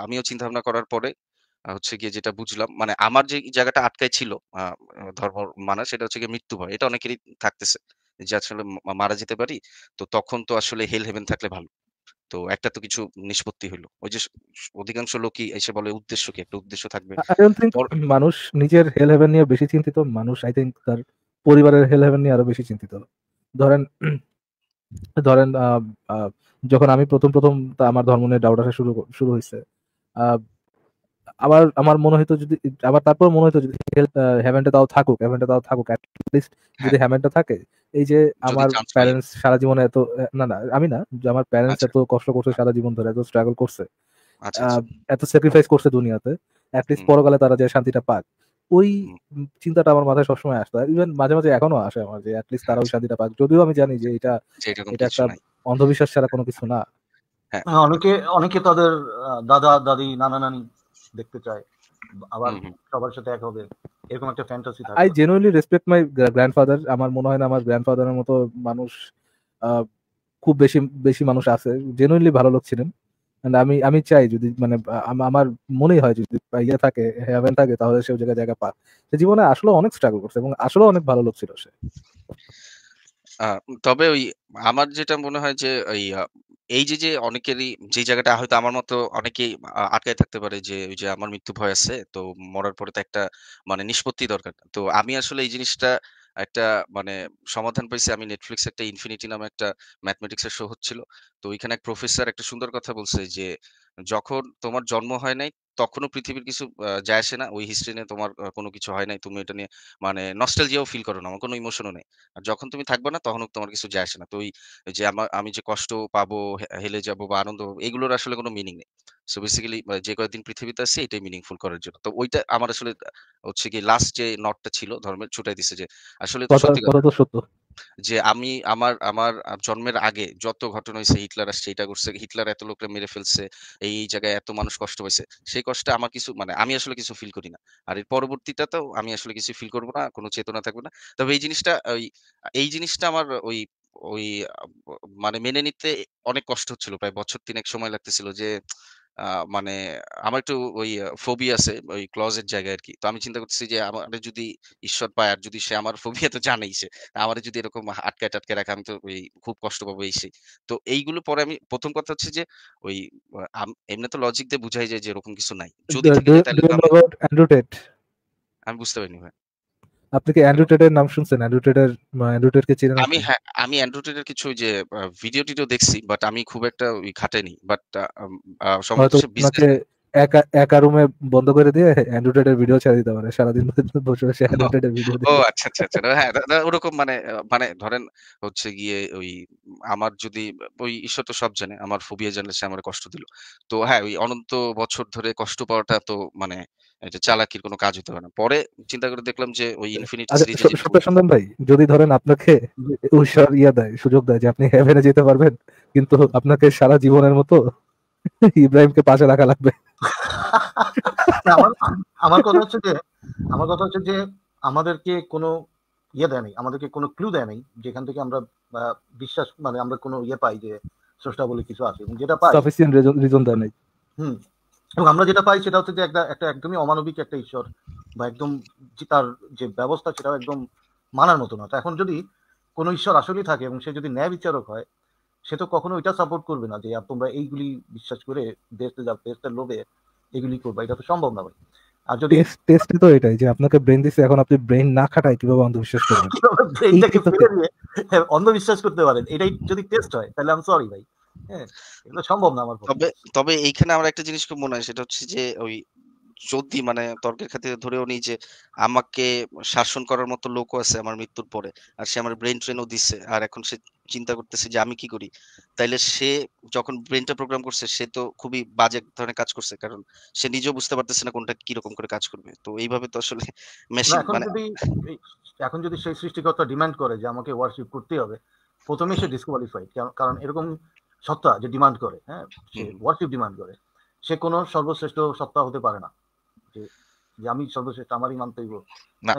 আমিও চিন্তা ভাবনা করার পরে হচ্ছে গিয়ে যেটা বুঝলাম মানে আমার যে জায়গাটা আটকায় ছিল ধর্ম মানা সেটা হচ্ছে গিয়ে মৃত্যু ভয় এটা অনেকেরই থাকতেছে যে আসলে আচ্ছা, মারা যেতে পারি তো তখন তো আসলে হেল হেভেন থাকলে ভালো তো একটা তো কিছু নিষ্পত্তি হলো ওই যে অধিকাংশ লোকই এসে বলে উদ্দেশ্য কি একটা উদ্দেশ্য থাকবে মানুষ নিজের হেল হেভেন নিয়ে বেশি চিন্তিত মানুষ আই থিংক তার পরিবারের হেল হেভেন নিয়ে আরো বেশি চিন্তিত ধরেন ধরেন যখন আমি প্রথম প্রথম আমার ধর্ম নিয়ে ডাউট আসা শুরু শুরু হয়েছে আবার আমার মনে হইতো যদি আবার তারপর মনে হইতো যদি হ্যাভেনটা তাও থাকুক হেভেনটা তাও থাকুক অ্যাটলিস্ট যদি হেভেনটা থাকে এই যে আমার প্যারেন্টস সারা জীবনে এত না না আমি না যে আমার প্যারেন্টস আচ্ছা। এত কষ্ট করছে সারা জীবন ধরে এত স্ট্রাগল করছে আচ্ছা, আচ্ছা। এত স্যাক্রিফাইস করছে দুনিয়াতে অ্যাটলিস্ট পরকালে তারা যে শান্তিটা পাক ওই চিন্তাটা আমার মাথায় সবসময় আসতো ইভেন মাঝে মাঝে এখনো আসে আমার যে অ্যাটলিস্ট তারা ওই আচ্ছা। শান্তিটা পাক যদিও আমি জানি যে এটা এটা একটা অন্ধবিশ্বাস ছাড়া কোনো কিছু না হ্যাঁ। হ্যাঁ, অনেকে অনেকে তাদের দাদা দাদি নানা নানি দেখতে চায় আবার সবার সাথে এক হবে এরকম একটা ফ্যান্টাসি থাকে I genuinely respect my grandfather আমার মনে হয় না আমার গ্র্যান্ডফাদারের মতো মানুষ খুব বেশি বেশি মানুষ আছে জেনুইনলি ভালো লোক ছিলেন আমি আমি চাই যদি মানে আমার মনেই হয় যদি ইয়ে থাকে হেভেন থাকে তাহলে সে জায়গায় জায়গা পাক সে জীবনে আসলে অনেক স্ট্রাগল করছে এবং আসলে অনেক ভালো লোক ছিল সে তবে ওই আমার যেটা মনে হয় যে ওই এই যে যে অনেকেরই যে জায়গাটা হয়তো আমার মতো অনেকেই আটকায় থাকতে পারে যে ওই যে আমার মৃত্যু ভয় আছে তো মরার পরে তো একটা মানে নিষ্পত্তি দরকার তো আমি আসলে এই জিনিসটা একটা মানে সমাধান পাইছি আমি নেটফ্লিক্স একটা ইনফিনিটি নামে একটা ম্যাথমেটিক্সের শো হচ্ছিল তো ওইখানে এক প্রফেসর একটা সুন্দর কথা বলছে যে যখন তোমার জন্ম হয় নাই তখনও পৃথিবীর কিছু যায় আসে না ওই হিস্ট্রি নিয়ে তোমার কোনো কিছু হয় নাই তুমি এটা নিয়ে মানে যেও ফিল করো না আমার কোনো ইমোশনও নেই আর যখন তুমি থাকবে না তখনও তোমার কিছু যায় আসে না তো ওই যে আমার আমি যে কষ্ট পাবো হেলে যাব বা আনন্দ এগুলোর আসলে কোনো মিনিং নেই সো বেসিক্যালি যে কয়েকদিন পৃথিবীতে আছে এটাই মিনিংফুল করার জন্য তো ওইটা আমার আসলে হচ্ছে কি লাস্ট যে নটটা ছিল ধর্মের ছুটাই দিছে যে আসলে সত্যি কথা যে আমি আমার আমার জন্মের আগে যত ঘটনা হয়েছে হিটলার আসছে এটা করছে হিটলার এত লোকরা মেরে ফেলছে এই জায়গায় এত মানুষ কষ্ট হয়েছে সেই কষ্ট আমার কিছু মানে আমি আসলে কিছু ফিল করি না আর এর পরবর্তীটা তো আমি আসলে কিছু ফিল করবো না কোনো চেতনা থাকবে না তবে এই জিনিসটা ওই এই জিনিসটা আমার ওই ওই মানে মেনে নিতে অনেক কষ্ট হচ্ছিল প্রায় বছর তিনেক সময় লাগতেছিল যে মানে আমার একটু ওই ফোবি আছে ওই ক্লজের জায়গায় আর কি তো আমি চিন্তা করছি যে আমার যদি ঈশ্বর পায় আর যদি সে আমার ফোবিয়া তো জানেই সে আমার যদি এরকম আটকায় টাটকে রাখে আমি তো ওই খুব কষ্ট পাবো এই তো এইগুলো পরে আমি প্রথম কথা হচ্ছে যে ওই এমনি তো লজিক দিয়ে বুঝাই যায় যে এরকম কিছু নাই যদি আমি বুঝতে পারিনি ভাই আপনি কি অ্যান্ড্রু টেডের নাম শুনছেন অ্যান্ড্রু টেডের অ্যান্ড্রু টেডকে চিনেন আমি হ্যাঁ আমি অ্যান্ড্রু টেডের কিছু যে ভিডিও টিডিও দেখছি বাট আমি খুব একটা ওই খাটেনি বাট সম্ভবত বিজনেস একা একা রুমে বন্ধ করে দিয়ে অ্যান্ড্রয়েডের ভিডিও ছেড়ে দিতে পারে সারাদিন বসে বসে অ্যান্ড্রয়েডের ভিডিও ও আচ্ছা আচ্ছা আচ্ছা হ্যাঁ ওরকম মানে মানে ধরেন হচ্ছে গিয়ে ওই আমার যদি ওই ঈশ্বর তো সব জানে আমার ফোবিয়া জানলে সে আমার কষ্ট দিল তো হ্যাঁ ওই অনন্ত বছর ধরে কষ্ট পাওয়াটা তো মানে এটা চালাকির কোনো কাজ হতে পারে না পরে চিন্তা করে দেখলাম যে ওই ইনফিনিটি আচ্ছা, আচ্ছা, সিরিজ ভাই যদি ধরেন আপনাকে ঈশ্বর ইয়া দেয় সুযোগ দেয় যে আপনি হেভেনে যেতে পারবেন কিন্তু আপনাকে সারা জীবনের মতো ইব্রাহিমকে পাশে রাখা লাগবে আমার কথা হচ্ছে যে আমার কথা হচ্ছে যে আমাদেরকে কোনো ইয়ে দেয় নাই আমাদেরকে কোনো ক্লু দেয় নাই যেখান থেকে আমরা বিশ্বাস মানে আমরা কোনো ইয়ে পাই যে স্রষ্টা বলে কিছু আছে এবং যেটা পাই সাফিসিয়েন্ট রিজন দেয় নাই হুম এবং আমরা যেটা পাই সেটা হচ্ছে যে একটা একটা একদমই অমানবিক একটা ঈশ্বর বা একদম যে তার যে ব্যবস্থা সেটাও একদম মানার মতো না তো এখন যদি কোনো ঈশ্বর আসলেই থাকে এবং সে যদি ন্যায় বিচারক হয় সে তো কখনো এটা সাপোর্ট করবে না যে তোমরা এইগুলি বিশ্বাস করে দেশে যাও দেশটার লোভে এগুলি করবে এটা তো সম্ভব না ভাই আর যদি টেস্টে তো এটাই যে আপনাকে ব্রেন দিছে এখন আপনি ব্রেন না খাটায় কিভাবে অন্ধবিশ্বাস করবেন দিয়ে [LAUGHS] অন্ধবিশ্বাস করতে পারেন এটাই যদি টেস্ট হয় তাহলে আমি সরি ভাই হ্যাঁ সম্ভব না আমার তবে তবে এইখানে আমার একটা জিনিস খুব মনে হয় সেটা হচ্ছে যে ওই যদি মানে তর্কের খাতিরে ধরেও নিই যে আমাকে শাসন করার মতো লোকও আছে আমার মৃত্যুর পরে আর সে আমার ব্রেন ট্রেনও দিচ্ছে আর এখন সে চিন্তা করতেছে যে আমি কি করি তাইলে সে যখন ব্রেনটা প্রোগ্রাম করছে সে তো খুবই বাজে ধরনের কাজ করছে কারণ সে নিজেও বুঝতে পারতেছে না কোনটা কিরকম করে কাজ করবে তো এইভাবে তো আসলে মেশিন মানে এখন যদি সেই সৃষ্টিকর্তা ডিমান্ড করে যে আমাকে ওয়ার্কশিপ করতেই হবে প্রথমে সে ডিসকোয়ালিফাইড কারণ এরকম সত্তা যে ডিমান্ড করে হ্যাঁ সে ওয়ার্শিপ ডিমান্ড করে সে কোনো সর্বশ্রেষ্ঠ সত্তা হতে পারে না হচ্ছে যে আমি সর্বশ্রেষ্ঠ আমারই মানতে হইব হ্যাঁ,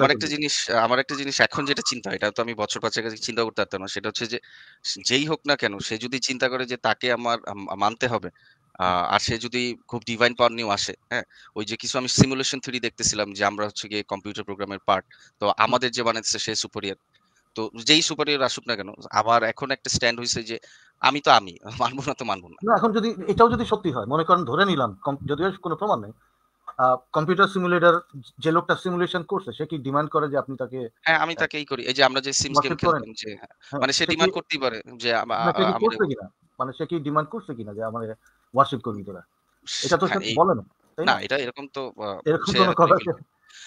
আমার একটা জিনিস আমার একটা জিনিস এখন যেটা চিন্তা এটা তো আমি বছর পাঁচের কাছে চিন্তা করতে পারতাম না সেটা হচ্ছে যে যেই হোক না কেন সে যদি চিন্তা করে যে তাকে আমার মানতে হবে আর সে যদি খুব ডিভাইন পাওয়ার নিয়েও আসে হ্যাঁ ওই যে কিছু আমি সিমুলেশন থিওরি দেখতেছিলাম যে আমরা হচ্ছে গিয়ে কম্পিউটার প্রোগ্রামের পার্ট তো আমাদের যে বানাচ্ছে সে সুপারিয়ার তো যেই সুপারিয়র আসুক না কেন আবার এখন একটা স্ট্যান্ড হয়েছে যে আমি তো আমি [LAUGHS] মানবো না তো মানবো না এখন যদি এটাও যদি সত্যি হয় মনে করেন ধরে নিলাম যদিও কোনো প্রমাণ নেই কম্পিউটার সিমুলেটর যে লোকটা সিমুলেশন করছে সে কি ডিমান্ড করে যে আপনি তাকে হ্যাঁ আমি তাকেই করি এই যে আমরা যে সিমস গেম খেলতাম যে হ্যাঁ, মানে সে ডিমান্ড করতেই পারে যে মানে সে কি ডিমান্ড করছে কিনা যে আমাদের ওয়ার্শিপ করবি তোরা এটা তো হ্যাঁ, বলে না না এটা এরকম তো এরকম কোনো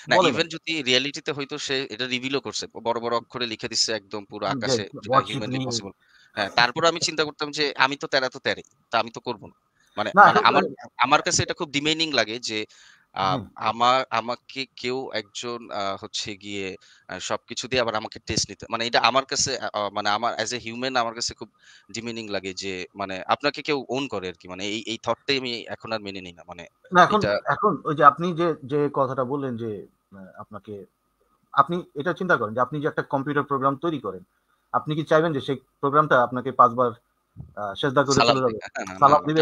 না ইভেন যদি রিয়েলিটিতে হয়তো সে এটা রিভিলও করছে বড় বড় অক্ষরে লিখে দিচ্ছে একদম পুরো হ্যাঁ, আকাশে হিউম্যানলি পসিবল হ্যাঁ তারপর আমি চিন্তা করতাম যে আমি তো তেরা তো তেরে তা আমি তো করবো না মানে, মানে আমার আমার কাছে এটা খুব ডিমেনিং লাগে যে আমার আমাকে কেউ একজন হচ্ছে গিয়ে সবকিছু দিয়ে আবার আমাকে টেস্ট নিতে মানে এটা আমার কাছে মানে আমার অ্যাজ এ হিউম্যান আমার কাছে খুব লাগে যে মানে আপনাকে কেউ ওন করে মানে এই এই থটটাই আমি এখন আর মেনে নিই না। মানে এখন, এখন ওই যে আপনি যে, যে কথাটা বললেন যে আপনাকে আপনি এটা চিন্তা করেন যে আপনি যে একটা কম্পিউটার প্রোগ্রাম তৈরি করেন, আপনি কি চাইবেন যে সেই প্রোগ্রামটা আপনাকে পাঁচবার বার করে সালাম হ্যাঁ, হ্যাঁ, দিবে?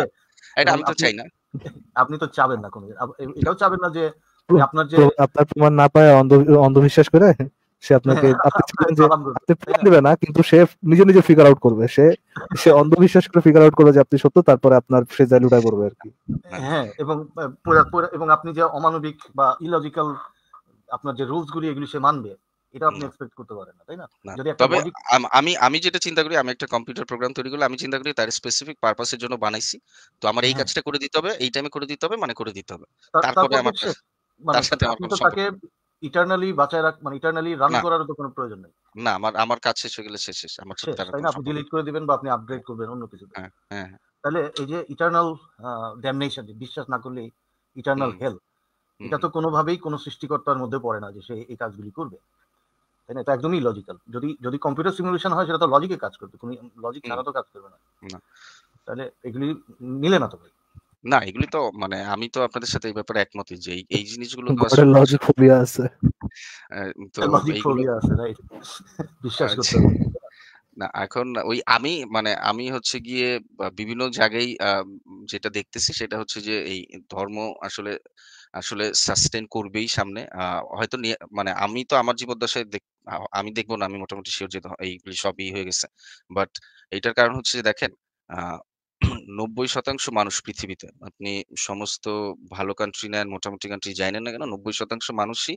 এটা মানে আমি তো চাই না। আপনি তো চাবেন না কোনো এটাও চাবেন না যে আপনার যে আপনার প্রমাণ না পায় অন্ধবিশ্বাস করে সে আপনাকে হ্যাঁ, হ্যাঁ, হ্যাঁ। দেবে না কিন্তু সে নিজে নিজে ফিগার আউট করবে সে সে অন্ধবিশ্বাস করে ফিগার আউট করবে যে আপনি সত্য তারপরে আপনার সে জালুটা করবে আর কি হ্যাঁ এবং এবং আপনি যে অমানবিক বা ইলজিক্যাল আপনার যে রুলস গুলি এগুলি সে মানবে এটা আপনি এক্সপেক্ট করতে পারেন না তাই না যদি তবে আমি আমি যেটা চিন্তা করি আমি একটা কম্পিউটার প্রোগ্রাম তৈরি করলে আমি চিন্তা করি তার স্পেসিফিক পারপাসের জন্য বানাইছি তো আমার এই হ্যাঁ। কাজটা করে দিতে হবে এই টাইমে করে দিতে হবে মানে করে দিতে হবে তারপরে আমার মানে তার সাথে আমার কোনো তাকে ইটারনালি বাঁচায় রাখ মানে ইটারনালি রান করার তো কোনো প্রয়োজন নেই না আমার আমার কাজ শেষ হয়ে গেলে শেষ শেষ আমার সাথে তাই আপনি ডিলিট করে দিবেন বা আপনি আপগ্রেড করবেন অন্য কিছু হ্যাঁ, হ্যাঁ হ্যাঁ তাহলে এই যে ইটারনাল ড্যামনেশন বিশ্বাস না করলে ইটারনাল হেল এটা তো কোনোভাবেই কোনো সৃষ্টিকর্তার মধ্যে পড়ে না যে সে এই কাজগুলি করবে তাই না এটা একদমই লজিক্যাল যদি যদি কম্পিউটার সিমুলেশন হয় সেটা তো লজিকে কাজ করবে তুমি লজিক ছাড়া তো কাজ করবে না তাহলে এগুলি নিলে না তো ভাই না এগুলি তো মানে আমি তো আপনাদের সাথে এই ব্যাপারে একমত যে এই জিনিসগুলো তো আসলে লজিক ফোবিয়া আছে তো লজিক ফোবিয়া আছে রাইট [LAUGHS] বিশ্বাস করতে আচ্ছা। হবে না এখন ওই আমি মানে আমি হচ্ছে গিয়ে বিভিন্ন জায়গায় যেটা দেখতেছি সেটা হচ্ছে যে এই ধর্ম আসলে আসলে সাস্টেন করবেই সামনে হয়তো নিয়ে মানে আমি তো আমার জীবদ্দশায় দেখ আমি দেখবো না আমি মোটামুটি শিওর যে এইগুলি সবই হয়ে গেছে বাট এইটার কারণ হচ্ছে যে দেখেন নব্বই শতাংশ মানুষ পৃথিবীতে আপনি সমস্ত ভালো কান্ট্রি নেন মোটামুটি কান্ট্রি যাই না কেন নব্বই শতাংশ মানুষই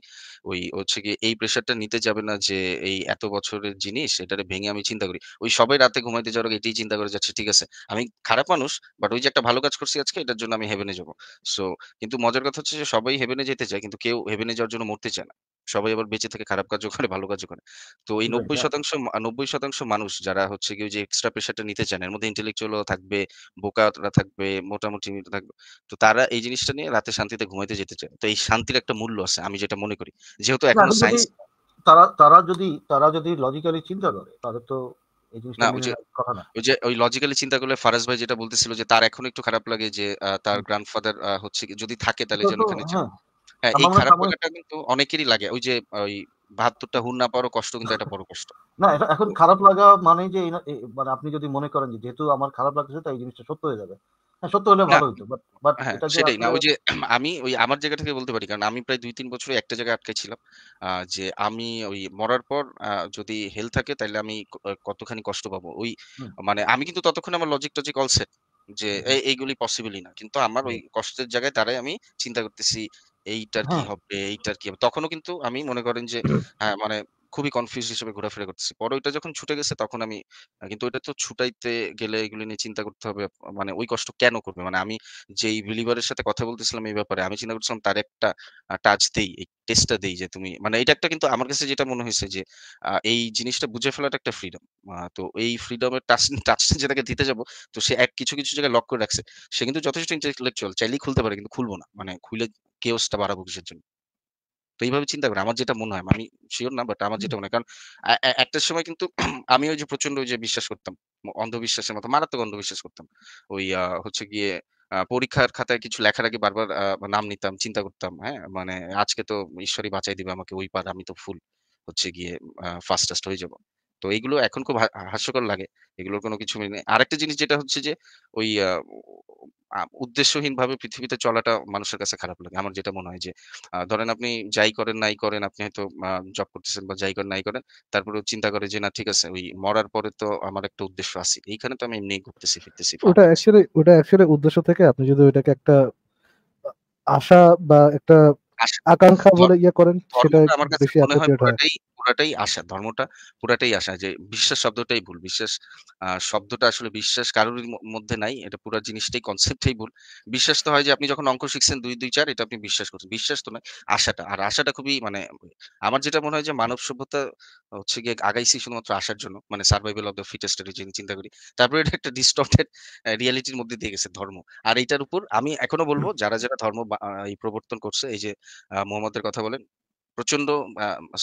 ওই হচ্ছে কি এই প্রেশারটা নিতে যাবে না যে এই এত বছরের জিনিস এটারে ভেঙে আমি চিন্তা করি ওই সবাই রাতে ঘুমাইতে যাওয়ার এটাই চিন্তা করে যাচ্ছে ঠিক আছে আমি খারাপ মানুষ বাট ওই যে একটা ভালো কাজ করছি আজকে এটার জন্য আমি হেভেনে যাবো সো কিন্তু মজার কথা হচ্ছে যে সবাই হেভেনে যেতে চায় কিন্তু কেউ হেভেনে যাওয়ার জন্য মরতে চায় না সবাই আবার বেঁচে থেকে খারাপ কাজও করে, ভালো কাজও করে। তো এই হ্যাঁ, নব্বই হ্যাঁ। শতাংশ নব্বই শতাংশ মানুষ যারা হচ্ছে কি ওই যে এক্সট্রা প্রেশারটা নিতে চায় না, এর মধ্যে ইন্টেলেকচুয়াল থাকবে, বোকারা থাকবে, মোটামুটি থাকবে। তো তারা এই জিনিসটা নিয়ে রাতে শান্তিতে ঘুমাইতে যেতে চায়। তো এই শান্তির একটা মূল্য আছে আমি যেটা মনে করি। যেহেতু এখন সায়েন্স তারা তারা যদি তারা যদি লজিক্যালি চিন্তা করে তাহলে তো এই জিনিসটা ওই মেনে কথা না। ওই যে ওই লজিক্যালি চিন্তা করলে ফারাজ ভাই যেটা বলতেছিল যে তার এখন একটু খারাপ লাগে যে তার হুম। গ্র্যান্ডফাদার হচ্ছে যদি থাকে তাহলে যেন ওখানে হ্যাঁ। হ্যাঁ এই খারাপ লাগাটা কিন্তু অনেকেরই লাগে ওই যে ওই বাহাত্তরটা হুন না পাওয়ার কষ্ট কিন্তু একটা বড় কষ্ট না এখন খারাপ লাগা মানে যে মানে আপনি যদি মনে করেন যে যেহেতু আমার খারাপ লাগছে তাই এই জিনিসটা সত্য হয়ে যাবে হ্যাঁ, সত্য হলে ভালো হতো হ্যাঁ, সেটাই না ওই যে [CLEARS THROAT] আমি ওই আমার জায়গা থেকে বলতে পারি কারণ আমি প্রায় দুই তিন বছর একটা জায়গায় আটকে ছিলাম যে আমি ওই মরার পর যদি হেল থাকে তাহলে আমি কতখানি কষ্ট পাবো ওই মানে আমি কিন্তু ততক্ষণ আমার লজিক টজিক অলসেট যে এইগুলি পসিবলই না কিন্তু আমার ওই কষ্টের জায়গায় তারাই আমি চিন্তা করতেছি এইটার কি হ্যাঁ। হবে, এইটার কি হবে? তখনও কিন্তু আমি মনে করেন যে হ্যাঁ, মানে খুবই কনফিউজ হিসেবে ঘোরাফেরা করতেছি। পরে ওইটা যখন ছুটে গেছে তখন আমি কিন্তু ওইটা তো ছুটাইতে গেলে এগুলো নিয়ে চিন্তা করতে হবে। মানে ওই কষ্ট কেন করবে? মানে আমি যেই বিলিভারের সাথে কথা বলতেছিলাম এই ব্যাপারে, আমি চিন্তা করছিলাম তার একটা টাচ দেই, এই টেস্টটা দেই যে তুমি মানে এটা একটা কিন্তু আমার কাছে যেটা মনে হয়েছে যে এই জিনিসটা বুঝে ফেলাটা একটা ফ্রিডম। তো এই ফ্রিডমের টাচ টাচটা যে তাকে দিতে যাব, তো সে এক কিছু, কিছু জায়গায় লক করে রাখছে। সে কিন্তু যথেষ্ট ইন্টেলেকচুয়াল চাইলেই খুলতে পারে কিন্তু খুলবো না। মানে খুলে কেওসটা বাড়াবো কিসের জন্য তো এইভাবে চিন্তা করি আমার যেটা মনে হয় আমি শিওর না বাট আমার যেটা মনে হয় কারণ একটা সময় কিন্তু [CLEARS THROAT] আমি ওই যে প্রচন্ড ওই যে বিশ্বাস করতাম অন্ধবিশ্বাসের মতো মারাত্মক অন্ধবিশ্বাস করতাম ওই হচ্ছে গিয়ে পরীক্ষার খাতায় কিছু লেখার আগে বারবার নাম নিতাম চিন্তা করতাম হ্যাঁ মানে আজকে তো ঈশ্বরই বাঁচাই দিবে আমাকে ওই পার আমি তো ফুল হচ্ছে গিয়ে ফাস্টেস্ট হয়ে যাবো তো এইগুলো এখন খুব হাস্যকর লাগে এগুলোর কোনো কিছু নেই আরেকটা জিনিস যেটা হচ্ছে যে ওই উদ্দেশ্যহীন ভাবে পৃথিবীতে চলাটা মানুষের কাছে খারাপ লাগে আমার যেটা মনে হয় যে ধরেন আপনি যাই করেন নাই করেন আপনি হয়তো জব করতেছেন বা যাই করেন নাই করেন তারপরে চিন্তা করে যে না ঠিক আছে ওই মরার পরে তো আমার একটা উদ্দেশ্য আছে এইখানে তো আমি এমনি ঘুরতেছি ফিরতেছি ওটা অ্যাকচুয়ালি ওটা অ্যাকচুয়ালি উদ্দেশ্য থেকে আপনি যদি ওটাকে একটা আশা বা একটা আকাঙ্ক্ষা বলে ইয়ে করেন সেটা আমার কাছে মনে হয় পুরোটাই পুরোটাই আশা ধর্মটা পুরোটাই আশা যে বিশ্বাস শব্দটাই ভুল বিশ্বাস শব্দটা আসলে বিশ্বাস কারোর মধ্যে নাই এটা পুরো জিনিসটাই কনসেপ্টটাই ভুল বিশ্বাস তো হয় যে আপনি যখন অঙ্ক শিখছেন দুই দুই চার এটা আপনি বিশ্বাস করছেন বিশ্বাস তো নয় আশাটা আর আশাটা খুবই মানে আমার যেটা মনে হয় যে মানব সভ্যতা হচ্ছে গিয়ে আগাইছি শুধুমাত্র আসার জন্য মানে সার্ভাইভাল অফ দ্য ফিটেস্টের যে চিন্তা করি তারপরে এটা একটা ডিস্টর্টেড রিয়ালিটির মধ্যে দিয়ে গেছে ধর্ম আর এটার উপর আমি এখনো বলবো যারা যারা ধর্ম এই প্রবর্তন করছে এই যে মোহাম্মদের কথা বলেন প্রচন্ড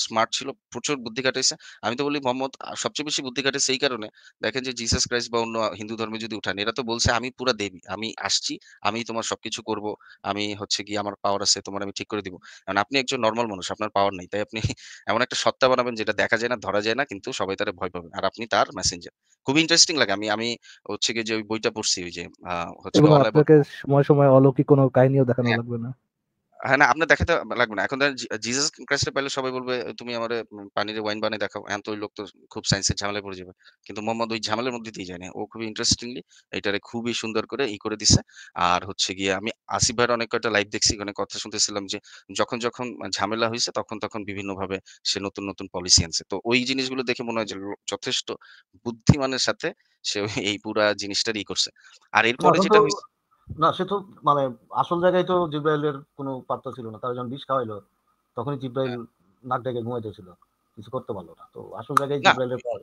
স্মার্ট ছিল প্রচুর বুদ্ধি কাটাইছে আমি তো বলি মোহাম্মদ সবচেয়ে বেশি বুদ্ধি কাটে সেই কারণে দেখেন যে জিসাস ক্রাইস্ট বা অন্য হিন্দু ধর্মে যদি উঠান এরা তো বলছে আমি পুরা দেবী আমি আসছি আমি তোমার সবকিছু করব আমি হচ্ছে কি আমার পাওয়ার আছে তোমার আমি ঠিক করে দিব কারণ আপনি একজন নর্মাল মানুষ আপনার পাওয়ার নেই তাই আপনি [LAUGHS] এমন একটা সত্তা বানাবেন যেটা দেখা যায় না ধরা যায় না কিন্তু সবাই তারা ভয় পাবে আর আপনি তার মেসেঞ্জার খুব ইন্টারেস্টিং লাগে আমি আমি হচ্ছে কি যে ওই বইটা পড়ছি ওই যে হচ্ছে সময় সময় অলৌকিক কোনো কাহিনীও দেখানো হ্যাঁ। লাগবে না হ্যাঁ না আপনার দেখাতে লাগবে না এখন জিজাস ক্রাইস্টে পাইলে সবাই বলবে তুমি আমার পানির ওয়াইন বানিয়ে দেখাও এখন তো ওই লোক তো খুব সায়েন্সের ঝামেলায় পড়ে যাবে কিন্তু মোহাম্মদ ওই ঝামেলার মধ্যে দিয়ে যায় না ও খুবই ইন্টারেস্টিংলি এটারে খুবই সুন্দর করে ই করে দিছে আর হচ্ছে গিয়ে আমি আসিফ ভাইয়ের অনেক কয়টা লাইভ দেখছি অনেক মানে কথা শুনতেছিলাম যে যখন যখন ঝামেলা হয়েছে তখন তখন বিভিন্ন ভাবে সে নতুন নতুন পলিসি আনছে তো ওই জিনিসগুলো দেখে মনে হয় যে যথেষ্ট বুদ্ধিমানের সাথে সে এই পুরা জিনিসটারই করছে আর এরপরে যেটা হয়েছে না সে তো মানে আসল জায়গায় তো জিব্রাইলের কোনো পাত্র ছিল না তারা যখন বিষ খাওয়াইলো তখনই জিব্রাইল হ্যাঁ। নাক ডেকে ঘুমাইতেছিল কিছু করতে পারলো না তো আসল জায়গায় জিব্রাইলের পাওয়া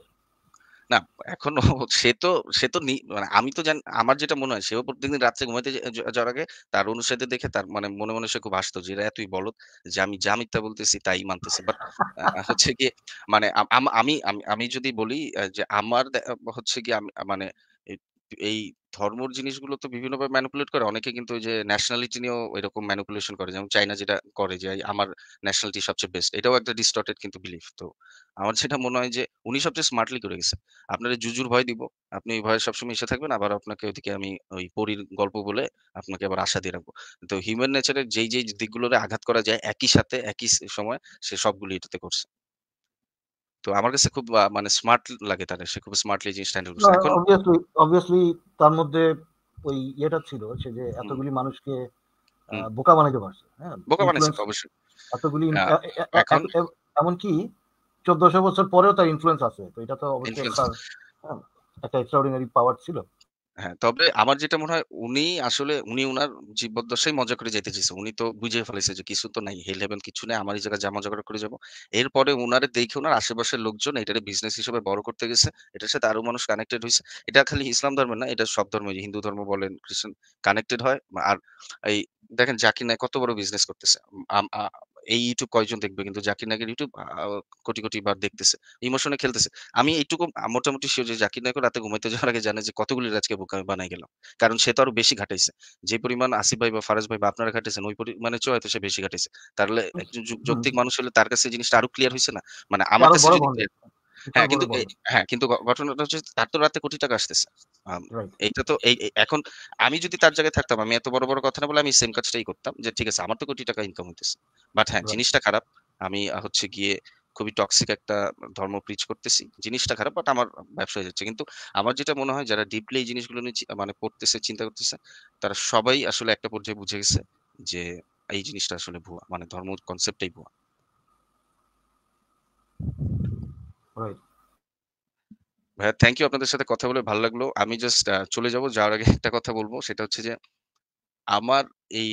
না এখন সে তো সে তো মানে আমি তো জানি আমার যেটা মনে হয় সেও প্রতিদিন রাত্রে ঘুমাইতে যাওয়ার আগে তার অনুসারে দেখে তার মানে মনে মনে সে খুব আসতো যে এরা এতই বলত যে আমি যা মিথ্যা বলতেছি তাই মানতেছি বাট হচ্ছে কি মানে আমি আমি আমি যদি বলি যে আমার হচ্ছে কি আমি মানে এই ধর্মর জিনিসগুলো তো বিভিন্নভাবে ম্যানিপুলেট করে। অনেকে কিন্তু ওই যে ন্যাশনালিটি নিয়েও এরকম ম্যানিপুলেশন করে। যেমন চাইনা যেটা করে যে আমার ন্যাশনালিটি সবচেয়ে বেস্ট। এটাও একটা ডিস্টর্টেড কিন্তু বিলিফ। তো আমার যেটা মনে হয় যে উনি সবচেয়ে স্মার্টলি করে গেছে আপনারা জুজুর ভয় দিব। আপনি ওই ভয়ে সবসময় এসে থাকবেন। আবার আপনাকে ওইদিকে আমি ওই পরীর গল্প বলে আপনাকে আবার আশা দিয়ে রাখবো। তো হিউম্যান নেচার এর যেই, যেই দিকগুলোরে আঘাত করা যায় একই সাথে একই সময় সে সবগুলি এটাতে করছে। তো আমার কাছে খুব মানে স্মার্ট লাগে তার সে খুব স্মার্টলি জিনিস হ্যান্ডেল করছে এখন অবভিয়াসলি অবভিয়াসলি তার মধ্যে ওই ইয়েটা ছিল সে যে এতগুলি মানুষকে বোকা বানাইতে পারছে হ্যাঁ বোকা বানাইছে অবশ্যই এতগুলি এখন এমনকি চোদ্দশো বছর পরেও তার ইনফ্লুয়েন্স আছে তো এটা তো অবশ্যই একটা হ্যাঁ, এক্সট্রাঅর্ডিনারি পাওয়ার ছিল হ্যাঁ, তবে আমার যেটা মনে হয় উনি আসলে উনি উনার জীবদ্দশায় মজা করে যেতে চাইছে। উনি তো বুঝে ফেলেছে যে কিছু তো নাই। হেল হেভেন কিছু নেই আমার এই জায়গায় যা মজা করে করে যাবো। এরপরে উনারে দেখে উনার আশেপাশের লোকজন এটারে বিজনেস হিসেবে বড় করতে গেছে। এটার সাথে আরো মানুষ কানেক্টেড হয়েছে এটা খালি ইসলাম ধর্মের না, এটা সব ধর্মেরই। হিন্দু ধর্ম বলেন, খ্রিস্টান কানেক্টেড হয়। আর এই দেখেন জাকির নায়েক কত বড় বিজনেস করতেছে। আম এই ইউটিউব কয়েকজন দেখবে কিন্তু জাকির নায়কের ইউটিউব কোটি কোটি বার দেখতেছে ইমোশনে খেলতেছে আমি এইটুকু মোটামুটি শিওর যে জাকির নায়ক রাতে ঘুমাইতে যাওয়ার আগে জানে যে কতগুলি রাজকে বুক আমি বানাই গেলাম কারণ সে তো আরো বেশি ঘাটাইছে যে পরিমাণ আসিফ ভাই বা ফারাজ ভাই বা আপনারা ঘাটাইছেন ওই পরিমাণে চেয়ে হয়তো সে বেশি ঘাটাইছে তাহলে একজন যৌক্তিক মানুষ হলে তার কাছে জিনিসটা আরো ক্লিয়ার হয়েছে না মানে আমার কাছে হ্যাঁ, হ্যাঁ কিন্তু হ্যাঁ কিন্তু ঘটনাটা হচ্ছে তার তো রাতে কোটি টাকা আসতেছে এইটা তো এই এখন আমি যদি তার জায়গায় থাকতাম আমি এত বড় বড় কথা না বলে আমি সেম কাজটাই করতাম যে ঠিক আছে আমার তো কোটি টাকা ইনকাম হইতেছে বাট হ্যাঁ জিনিসটা খারাপ আমি হচ্ছে গিয়ে খুবই টক্সিক একটা ধর্ম প্রিচ করতেছি জিনিসটা খারাপ বাট আমার ব্যবসা হয়ে যাচ্ছে কিন্তু আমার যেটা মনে হয় যারা ডিপলি এই জিনিসগুলো নিয়ে মানে পড়তেছে চিন্তা করতেছে তারা সবাই আসলে একটা পর্যায়ে বুঝে গেছে যে এই জিনিসটা আসলে ভুয়া মানে ধর্ম কনসেপ্টটাই ভুয়া রাইট ভাইয়া থ্যাংক ইউ আপনাদের সাথে কথা বলে ভালো লাগলো আমি জাস্ট চলে যাব যাওয়ার আগে একটা কথা বলবো সেটা হচ্ছে যে আমার এই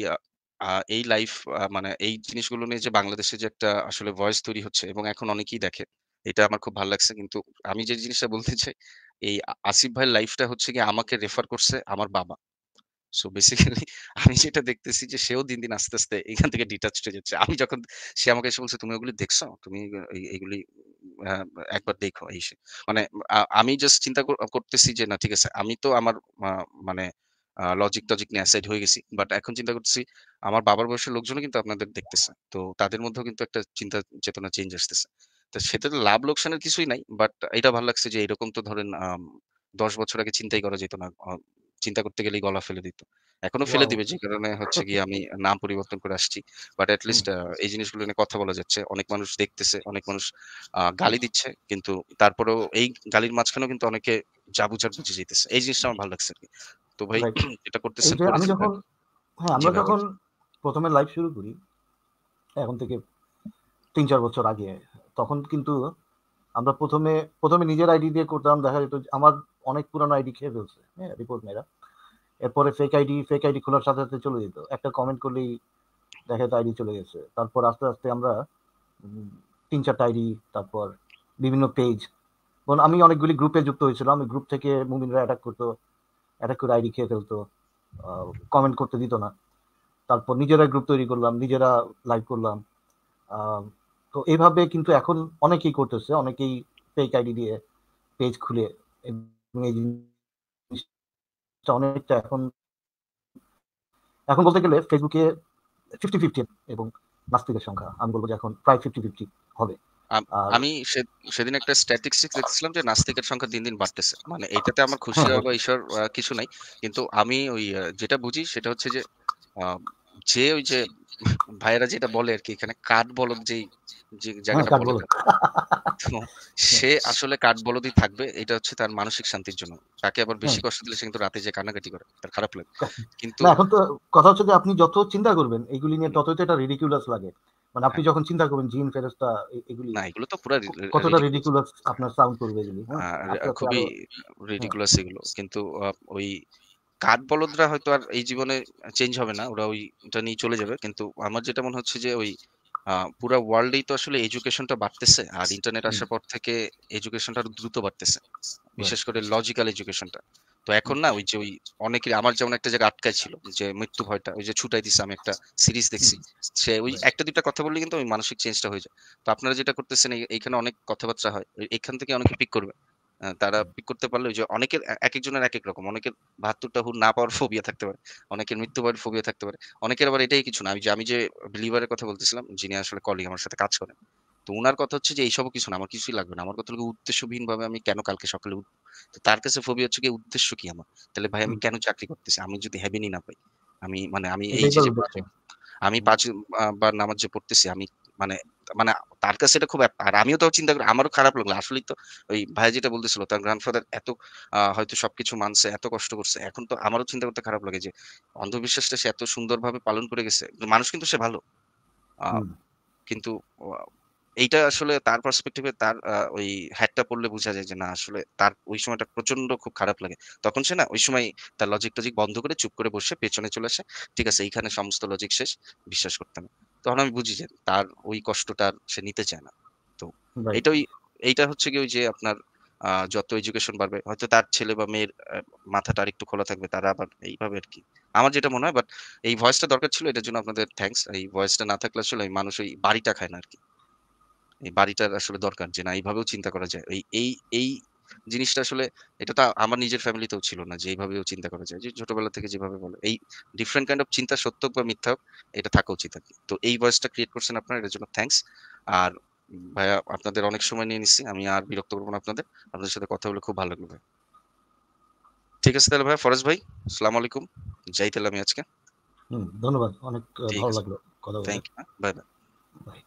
এই লাইফ মানে এই জিনিসগুলো নিয়ে যে বাংলাদেশে যে একটা আসলে ভয়েস তৈরি হচ্ছে এবং এখন অনেকেই দেখে এটা আমার খুব ভালো লাগছে কিন্তু আমি যে জিনিসটা বলতে চাই এই আসিফ ভাইয়ের লাইফটা হচ্ছে কি আমাকে রেফার করছে আমার বাবা সো বেসিক্যালি [LAUGHS] আমি যেটা দেখতেছি যে সেও দিন দিন আস্তে আস্তে এখান থেকে ডিটাচড হয়ে যাচ্ছে আমি যখন সে আমাকে এসে বলছে তুমি ওগুলি দেখছো তুমি এইগুলি একবার দেখো এই মানে আমি জাস্ট চিন্তা করতেছি যে না ঠিক আছে আমি তো আমার মানে লজিক টজিক নিয়ে অ্যাসাইড হয়ে গেছি বাট এখন চিন্তা করতেছি আমার বাবার বয়সের লোকজনও কিন্তু আপনাদের দেখতেছে তো তাদের মধ্যেও কিন্তু একটা চিন্তা চেতনা চেঞ্জ আসতেছে তো সেটা তো লাভ লোকসানের কিছুই নাই বাট এটা ভালো লাগছে যে এরকম তো ধরেন দশ বছর আগে চিন্তাই করা যেত না চিন্তা করতে গেলেই গলা ফেলে দিত এখনো ফেলে দিবে যে কারণে হচ্ছে কি আমি নাম পরিবর্তন করে আসছি বাট অ্যাটলিস্ট এই জিনিসগুলো নিয়ে কথা বলা যাচ্ছে অনেক মানুষ দেখতেছে অনেক মানুষ গালি দিচ্ছে কিন্তু তারপরেও এই গালির মাঝখানেও কিন্তু অনেকে যা বুঝে যেতেছে এই জিনিসটা আমার ভালো লাগছে তো ভাই [CLEARS THROAT] এটা করতেছেন আমি যখন হ্যাঁ আমরা যখন প্রথমে লাইভ শুরু করি এখন থেকে তিন চার বছর আগে তখন কিন্তু আমরা প্রথমে প্রথমে নিজের আইডি দিয়ে করতাম দেখা যেত আমার অনেক পুরানো আইডি খেয়ে ফেলছে হ্যাঁ রিপোর্ট মেয়েরা এরপরে ফেক আইডি ফেক আইডি খোলার সাথে সাথে চলে যেত একটা কমেন্ট করলেই দেখা যেত আইডি চলে গেছে তারপর আস্তে আস্তে আমরা তিন চারটা আইডি তারপর বিভিন্ন পেজ এবং আমি অনেকগুলি গ্রুপে যুক্ত হয়েছিলাম আমি গ্রুপ থেকে মুমিনরা অ্যাটাক করতো অ্যাটাক করে আইডি খেয়ে ফেলতো কমেন্ট করতে দিত না তারপর নিজেরা গ্রুপ তৈরি করলাম নিজেরা লাইভ করলাম তো এইভাবে কিন্তু এখন অনেকেই করতেছে অনেকেই ফেক আইডি দিয়ে পেজ খুলে অনেকটা এখন এখন বলতে গেলে ফেসবুকে ফিফটি ফিফটি এবং নাস্তিকের সংখ্যা আমি বলবো যে এখন প্রায় ফিফটি ফিফটি হবে আমি সেদিন একটা স্ট্যাটিস্টিক্স দেখছিলাম যে নাস্তিকের সংখ্যা দিন দিন বাড়তেছে মানে এটাতে আমার খুশি হওয়া [LAUGHS] ঈশ্বর কিছু নাই কিন্তু আমি ওই যেটা বুঝি সেটা হচ্ছে যে যে ওই যে ভাইরা যেটা বলে আর কি এখানে কাঠ বলদ যে হ্যাঁ, জায়গাটা সে আসলে কাঠ বলদই থাকবে এটা হচ্ছে তার মানসিক শান্তির জন্য তাকে আবার বেশি কষ্ট দিলে সে কিন্তু রাতে যে কান্নাকাটি করে তার খারাপ লাগে কিন্তু এখন তো কথা হচ্ছে যে আপনি যত চিন্তা করবেন এগুলি নিয়ে ততই তো এটা রিডিকুলাস লাগে মানে আপনি হ্যাঁ। যখন চিন্তা করবেন জিন ফেরেশতা এগুলি না এগুলো তো পুরো কতটা রিডিকুলাস আপনার সাউন্ড করবে এগুলি হ্যাঁ? খুবই রিডিকুলাস এগুলো কিন্তু ওই কাঠ বলদরা হয়তো আর এই জীবনে চেঞ্জ হবে না ওরা ওইটা নিয়ে চলে যাবে কিন্তু আমার যেটা মনে হচ্ছে যে ওই পুরা ওয়ার্ল্ডেই তো আসলে এডুকেশনটা বাড়তেছে আর ইন্টারনেট আসার পর থেকে এডুকেশনটা দ্রুত বাড়তেছে বিশেষ করে লজিক্যাল এডুকেশনটা তো এখন না ওই যে ওই অনেকের আমার যেমন একটা জায়গা আটকায় ছিল যে মৃত্যু ভয়টা ওই যে ছুটাই দিছে আমি একটা সিরিজ দেখছি সে ওই একটা দুটা কথা বললে কিন্তু ওই মানসিক চেঞ্জটা হয়ে যায় তো আপনারা যেটা করতেছেন এইখানে অনেক কথাবার্তা হয় এখান থেকে অনেকে পিক করবে তারা পিক করতে পারলে যে অনেকের এক একজনের এক এক রকম অনেকের বাহাত্তরটা হুর না পাওয়ার ফোবিয়া থাকতে পারে অনেকের মৃত্যু পাওয়ার ফোবিয়া থাকতে পারে অনেকের আবার এটাই কিছু না আমি যে আমি যে বিলিভারের কথা বলতেছিলাম যিনি আসলে কলিগ আমার সাথে কাজ করেন তো ওনার কথা হচ্ছে যে এইসব কিছু না আমার কিছুই লাগবে না আমার কথা হলো উদ্দেশ্যবিহীন ভাবে আমি কেন কালকে সকালে উঠবো তো তার কাছে ফোবিয়া হচ্ছে কি উদ্দেশ্য কি আমার তাহলে ভাই আমি কেন চাকরি করতেছি আমি যদি হ্যাভেনই না পাই আমি মানে আমি এই যে আমি পাঁচ বার নামাজ যে পড়তেছি আমি মানে মানে তার কাছে এটা খুব আর আমিও তো চিন্তা করি আমারও খারাপ লাগলো আসলে তো ওই ভাই যেটা বলতেছিল তার গ্র্যান্ডফাদার এত হয়তো সবকিছু মানছে এত কষ্ট করছে এখন তো আমারও চিন্তা করতে খারাপ লাগে যে অন্ধবিশ্বাসটা সে এত সুন্দরভাবে পালন করে গেছে মানুষ কিন্তু সে ভালো কিন্তু এইটা আসলে তার পার্সপেক্টিভে তার ওই হ্যাটটা পড়লে বোঝা যায় যে না আসলে তার ওই সময়টা প্রচন্ড খুব খারাপ লাগে তখন সে না ওই সময় তার লজিক টজিক বন্ধ করে চুপ করে বসে পেছনে চলে আসে ঠিক আছে এইখানে সমস্ত লজিক শেষ বিশ্বাস করতাম তখন আমি বুঝি যে তার ওই কষ্টটা সে নিতে চায় না তো এটাই এইটা হচ্ছে কি ওই যে আপনার যত এডুকেশন বাড়বে হয়তো তার ছেলে বা মেয়ের মাথাটা আর একটু খোলা থাকবে তারা আবার এইভাবে আর কি আমার যেটা মনে হয় বাট এই ভয়েসটা দরকার ছিল এটার জন্য আপনাদের থ্যাংকস এই ভয়েসটা না থাকলে আসলে মানুষ ওই বাড়িটা খায় না আর কি এই বাড়িটার আসলে দরকার যে না এইভাবেও চিন্তা করা যায় এই এই এই জিনিসটা আসলে এটা তো আমার নিজের ফ্যামিলিতেও ছিল না যে এইভাবেও চিন্তা করা যায় যে ছোটবেলা থেকে যেভাবে বলে এই ডিফারেন্ট কাইন্ড অফ চিন্তা সত্য বা মিথ্যা এটা থাকা উচিত আর তো এই ভয়েসটা ক্রিয়েট করছেন আপনার এটার জন্য থ্যাংকস আর ভাইয়া আপনাদের অনেক সময় নিয়ে নিচ্ছি আমি আর বিরক্ত করবো না আপনাদের আপনাদের সাথে কথা বলে খুব ভালো লাগলো ভাই ঠিক আছে তাহলে ভাই ফরাজ ভাই আসসালামু আলাইকুম যাই তাহলে আমি আজকে ধন্যবাদ অনেক ভালো লাগলো কথা থ্যাংক ইউ বাই বাই